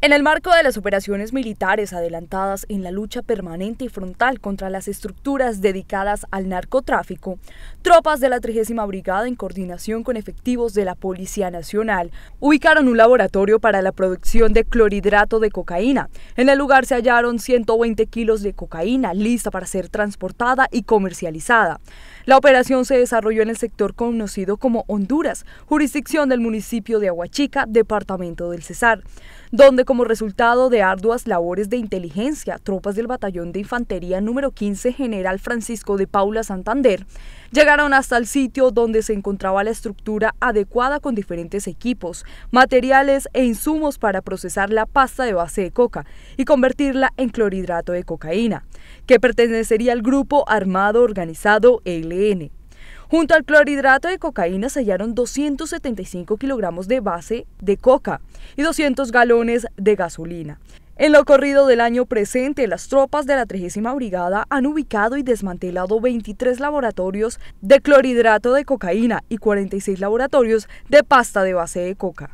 En el marco de las operaciones militares adelantadas en la lucha permanente y frontal contra las estructuras dedicadas al narcotráfico, tropas de la 30 Brigada en coordinación con efectivos de la Policía Nacional ubicaron un laboratorio para la producción de clorhidrato de cocaína. En el lugar se hallaron 120 kilos de cocaína lista para ser transportada y comercializada. La operación se desarrolló en el sector conocido como Honduras, jurisdicción del municipio de Aguachica, departamento del Cesar, donde como resultado de arduas labores de inteligencia, tropas del batallón de infantería número 15 General Francisco de Paula Santander llegaron hasta el sitio donde se encontraba la estructura adecuada con diferentes equipos, materiales e insumos para procesar la pasta de base de coca y convertirla en clorhidrato de cocaína, que pertenecería al grupo armado organizado EL. Junto al clorhidrato de cocaína sellaron 275 kilogramos de base de coca y 200 galones de gasolina. En lo corrido del año presente, las tropas de la 30 Brigada han ubicado y desmantelado 23 laboratorios de clorhidrato de cocaína y 46 laboratorios de pasta de base de coca.